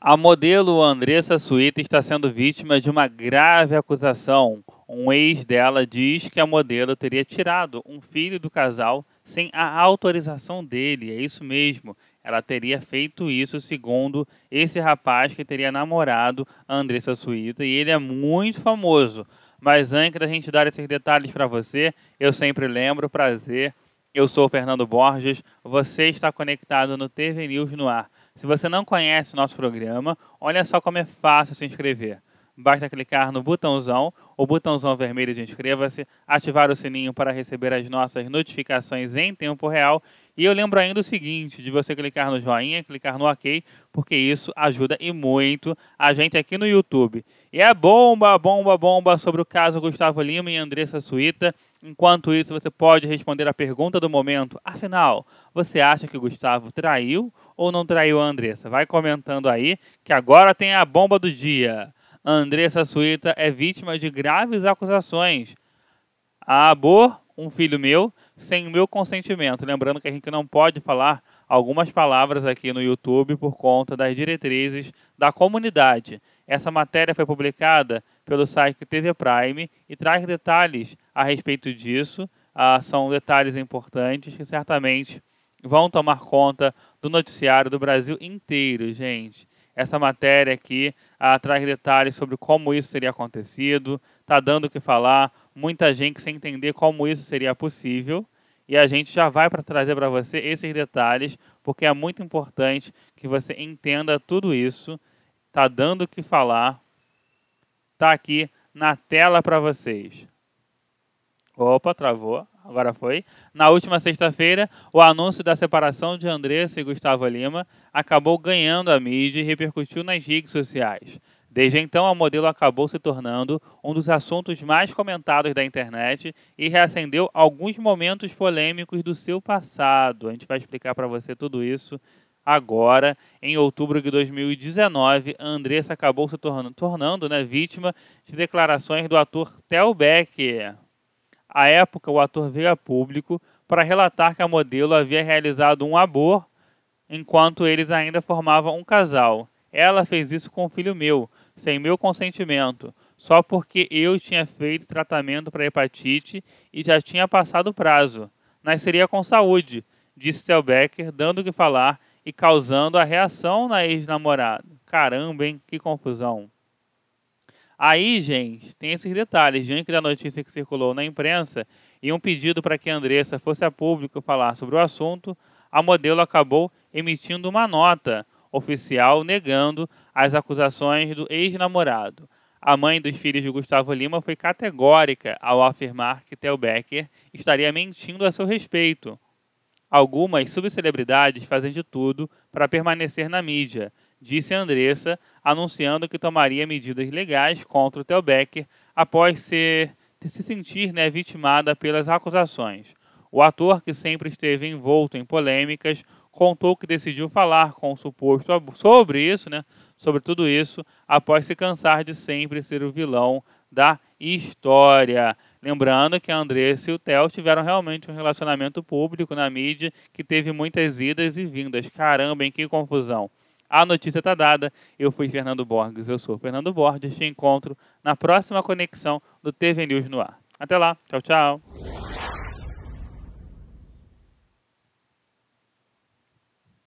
A modelo Andressa Suíta está sendo vítima de uma grave acusação. Um ex dela diz que a modelo teria tirado um filho do casal sem a autorização dele. É isso mesmo. Ela teria feito isso, segundo esse rapaz que teria namorado a Andressa Suíta, e ele é muito famoso. Mas antes da gente dar esses detalhes para você, eu sempre lembro, prazer. Eu sou o Fernando Borges, você está conectado no TV News no ar. Se você não conhece o nosso programa, olha só como é fácil se inscrever. Basta clicar no botãozão, o botãozão vermelho de inscreva-se, ativar o sininho para receber as nossas notificações em tempo real. E eu lembro ainda o seguinte, de você clicar no joinha, clicar no OK, porque isso ajuda e muito a gente aqui no YouTube. E a bomba, bomba, bomba sobre o caso Gustavo Lima e Andressa Suíta. Enquanto isso, você pode responder a pergunta do momento. Afinal, você acha que o Gustavo traiu ou não traiu a Andressa? Vai comentando aí, que agora tem a bomba do dia. A Andressa Suíta é vítima de graves acusações. A Abor, um filho meu, sem o meu consentimento. Lembrando que a gente não pode falar algumas palavras aqui no YouTube por conta das diretrizes da comunidade. Essa matéria foi publicada pelo site TV Prime e traz detalhes a respeito disso. Ah, são detalhes importantes que certamente vão tomar conta do noticiário do Brasil inteiro, gente. Essa matéria aqui ah, traz detalhes sobre como isso teria acontecido, tá dando o que falar, muita gente sem entender como isso seria possível. E a gente já vai para trazer para você esses detalhes, porque é muito importante que você entenda tudo isso. Tá dando o que falar. Tá aqui na tela para vocês. Opa, travou. Agora foi. Na última sexta-feira, o anúncio da separação de Andressa e Gustavo Lima acabou ganhando a mídia e repercutiu nas redes sociais. Desde então, a modelo acabou se tornando um dos assuntos mais comentados da internet e reacendeu alguns momentos polêmicos do seu passado. A gente vai explicar para você tudo isso agora. Em outubro de 2019, Andressa acabou se tornando, tornando né, vítima de declarações do ator Tel Becker. À época, o ator veio a público para relatar que a modelo havia realizado um aborto enquanto eles ainda formavam um casal. Ela fez isso com o um filho meu, sem meu consentimento, só porque eu tinha feito tratamento para hepatite e já tinha passado o prazo. Nasceria com saúde, disse Telbecker, dando o que falar e causando a reação na ex-namorada. Caramba, hein? Que confusão. Aí, gente, tem esses detalhes. Diante da notícia que circulou na imprensa e um pedido para que a Andressa fosse a público falar sobre o assunto, a modelo acabou emitindo uma nota oficial negando as acusações do ex-namorado. A mãe dos filhos de Gustavo Lima foi categórica ao afirmar que Theo Becker estaria mentindo a seu respeito. Algumas subcelebridades fazem de tudo para permanecer na mídia, disse Andressa, anunciando que tomaria medidas legais contra o Theo Becker após ser, se sentir né, vitimada pelas acusações. O ator, que sempre esteve envolto em polêmicas, contou que decidiu falar com o suposto sobre isso, né, sobre tudo isso, após se cansar de sempre ser o vilão da história. Lembrando que a Andressa e o Theo tiveram realmente um relacionamento público na mídia que teve muitas idas e vindas. Caramba, em que confusão! A notícia está dada. Eu fui Fernando Borges, eu sou Fernando Borges. Te encontro na próxima conexão do TV News no ar. Até lá. Tchau, tchau.